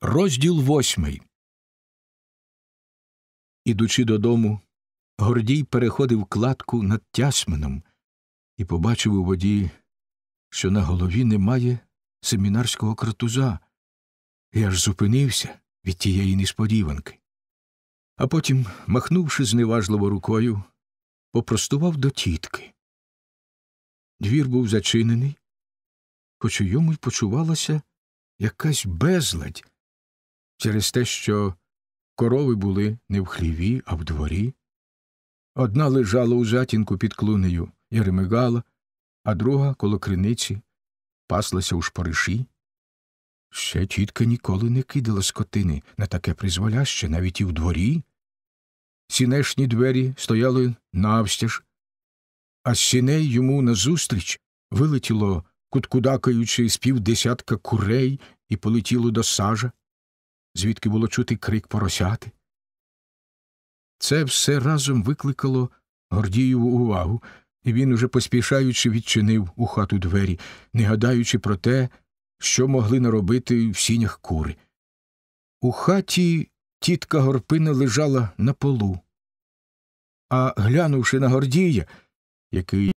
Розділ восьмий. Ідучи додому, Гордій переходив кладку над Тясмином і побачив у воді, що на голові немає семінарського картуза, і аж зупинився від тієї несподіванки. А потім, махнувши зневажливо рукою, попростував до тітки. Двір був зачинений, хоч у йому й почувалася якась безладь через те, що корови були не в хліві, а в дворі. Одна лежала у затінку під клунею і ремигала, а друга коло криниці паслася у шпориші. Ще тітка ніколи не кидала скотини на таке призволяще навіть і в дворі. Сінешні двері стояли навстяж, а з сіней йому назустріч вилетіло куткудакаючи з півдесятка курей і полетіло до сажа звідки було чути крик поросяти. Це все разом викликало Гордієву увагу, і він, уже поспішаючи, відчинив у хату двері, не гадаючи про те, що могли наробити в сінях кури. У хаті тітка горпина лежала на полу. А глянувши на Гордія, який